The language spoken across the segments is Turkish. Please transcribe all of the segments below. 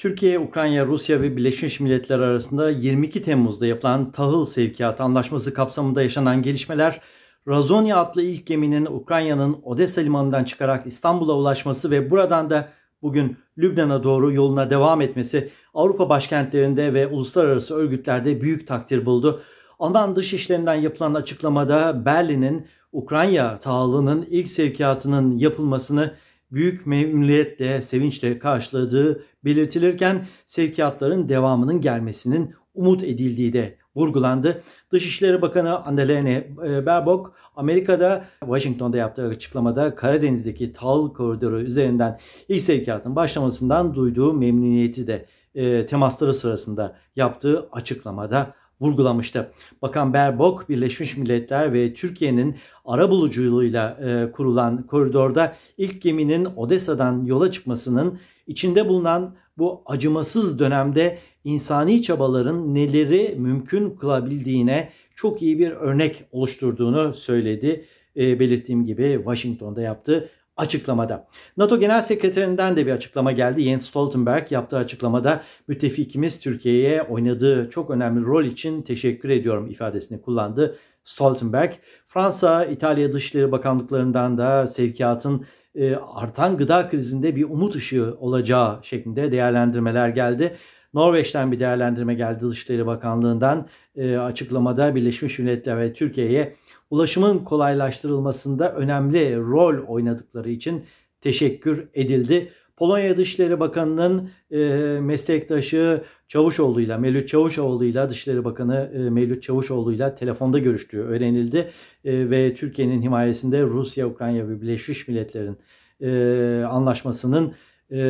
Türkiye, Ukrayna, Rusya ve Birleşmiş Milletler arasında 22 Temmuz'da yapılan tahıl sevkiyatı anlaşması kapsamında yaşanan gelişmeler Razonya adlı ilk geminin Ukrayna'nın Odessa limanından çıkarak İstanbul'a ulaşması ve buradan da bugün Lübnan'a doğru yoluna devam etmesi Avrupa başkentlerinde ve uluslararası örgütlerde büyük takdir buldu. Alman Dışişleri'nden yapılan açıklamada Berlin'in Ukrayna tahılının ilk sevkiyatının yapılmasını büyük memnuniyetle, sevinçle karşıladığı belirtilirken sevkiyatların devamının gelmesinin umut edildiği de vurgulandı. Dışişleri Bakanı Annalena e, Baerbock Amerika'da Washington'da yaptığı açıklamada Karadeniz'deki Tal koridoru üzerinden ilk sevkiyatın başlamasından duyduğu memnuniyeti de e, temasları sırasında yaptığı açıklamada vurgulamıştı. Bakan Berbok, Birleşmiş Milletler ve Türkiye'nin arabuluculuğuyla e, kurulan koridorda ilk geminin Odessa'dan yola çıkmasının içinde bulunan bu acımasız dönemde insani çabaların neleri mümkün kılabildiğine çok iyi bir örnek oluşturduğunu söyledi. E, belirttiğim gibi Washington'da yaptı açıklamada. NATO Genel Sekreterinden de bir açıklama geldi. Jens Stoltenberg yaptığı açıklamada müttefikimiz Türkiye'ye oynadığı çok önemli rol için teşekkür ediyorum ifadesini kullandı Stoltenberg. Fransa, İtalya Dışişleri Bakanlıklarından da sevkiyatın e, artan gıda krizinde bir umut ışığı olacağı şeklinde değerlendirmeler geldi. Norveç'ten bir değerlendirme geldi Dışişleri Bakanlığı'ndan e, açıklamada Birleşmiş Milletler ve Türkiye'ye ulaşımın kolaylaştırılmasında önemli rol oynadıkları için teşekkür edildi. Polonya Dışişleri Bakanı'nın e, meslektaşı Çavuşoğlu ile Melut Çavuşoğlu ile Dışişleri Bakanı e, Mevlüt Çavuşoğlu ile telefonda görüştüğü öğrenildi e, ve Türkiye'nin himayesinde Rusya, Ukrayna ve Birleşmiş Milletler'in e, anlaşmasının e,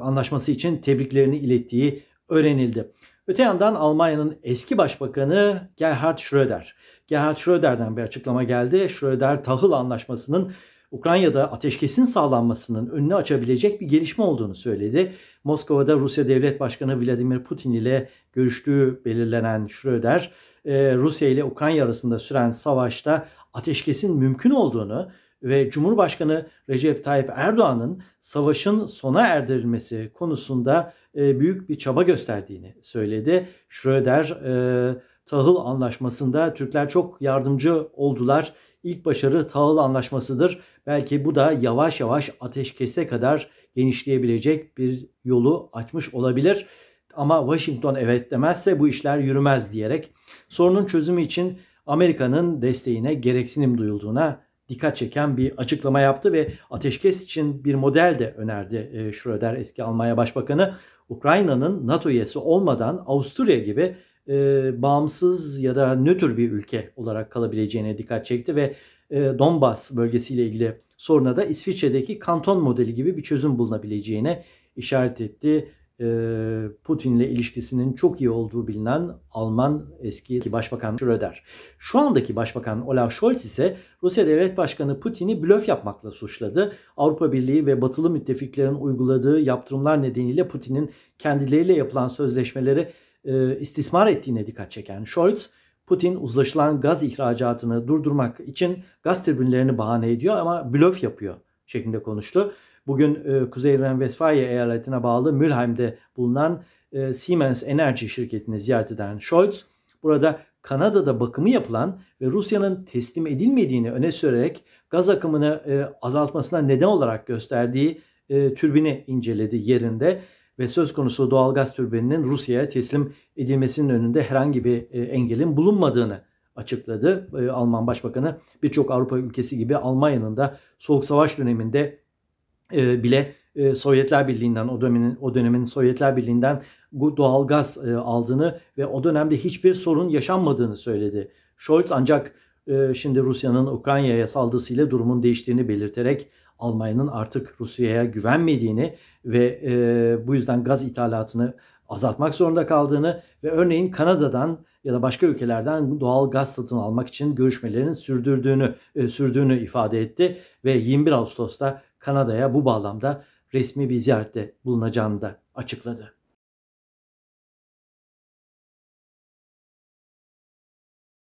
anlaşması için tebriklerini ilettiği öğrenildi. Öte yandan Almanya'nın eski başbakanı Gerhard Schröder Gerhard Schröder'den bir açıklama geldi. Schröder tahıl anlaşmasının Ukrayna'da ateşkesin sağlanmasının önünü açabilecek bir gelişme olduğunu söyledi. Moskova'da Rusya Devlet Başkanı Vladimir Putin ile görüştüğü belirlenen Schröder, e, Rusya ile Ukrayna arasında süren savaşta ateşkesin mümkün olduğunu ve Cumhurbaşkanı Recep Tayyip Erdoğan'ın savaşın sona erdirilmesi konusunda e, büyük bir çaba gösterdiğini söyledi. Schröder e, tahıl anlaşmasında Türkler çok yardımcı oldular. İlk başarı tahıl anlaşmasıdır. Belki bu da yavaş yavaş ateşkese kadar genişleyebilecek bir yolu açmış olabilir. Ama Washington evet demezse bu işler yürümez diyerek sorunun çözümü için Amerika'nın desteğine gereksinim duyulduğuna dikkat çeken bir açıklama yaptı ve ateşkes için bir model de önerdi e, Schröder eski Almanya Başbakanı. Ukrayna'nın NATO üyesi olmadan Avusturya gibi e, bağımsız ya da nötr bir ülke olarak kalabileceğine dikkat çekti ve e, Donbas bölgesiyle ilgili soruna da İsviçre'deki kanton modeli gibi bir çözüm bulunabileceğine işaret etti. E, Putin'le ilişkisinin çok iyi olduğu bilinen Alman eski başbakan Schröder. Şu andaki başbakan Olaf Scholz ise Rusya Devlet Başkanı Putin'i blöf yapmakla suçladı. Avrupa Birliği ve batılı müttefiklerin uyguladığı yaptırımlar nedeniyle Putin'in kendileriyle yapılan sözleşmeleri e, istismar ettiğine dikkat çeken Scholz, Putin uzlaşılan gaz ihracatını durdurmak için gaz tribünlerini bahane ediyor ama blöf yapıyor şeklinde konuştu. Bugün e, Kuzey Ren-Vesfalya eyaletine bağlı Mülheim'de bulunan e, Siemens Enerji şirketini ziyaret eden Scholz, burada Kanada'da bakımı yapılan ve Rusya'nın teslim edilmediğini öne sürerek gaz akımını e, azaltmasına neden olarak gösterdiği e, türbini inceledi yerinde ve söz konusu doğalgaz türbininin Rusya'ya teslim edilmesinin önünde herhangi bir e, engelin bulunmadığını açıkladı. E, Alman Başbakanı birçok Avrupa ülkesi gibi Almanya'nın da Soğuk Savaş döneminde e, bile Sovyetler Birliği'nden o dönemin o dönemin Sovyetler Birliği'nden bu doğal gaz aldığını ve o dönemde hiçbir sorun yaşanmadığını söyledi. Scholz ancak şimdi Rusya'nın Ukrayna'ya saldırısıyla durumun değiştiğini belirterek Almanya'nın artık Rusya'ya güvenmediğini ve e, bu yüzden gaz ithalatını azaltmak zorunda kaldığını ve örneğin Kanada'dan ya da başka ülkelerden doğal gaz satın almak için görüşmelerin sürdürdüğünü e, sürdüğünü ifade etti ve 21 Ağustos'ta Kanada'ya bu bağlamda resmi bir ziyarette bulunacağını da açıkladı.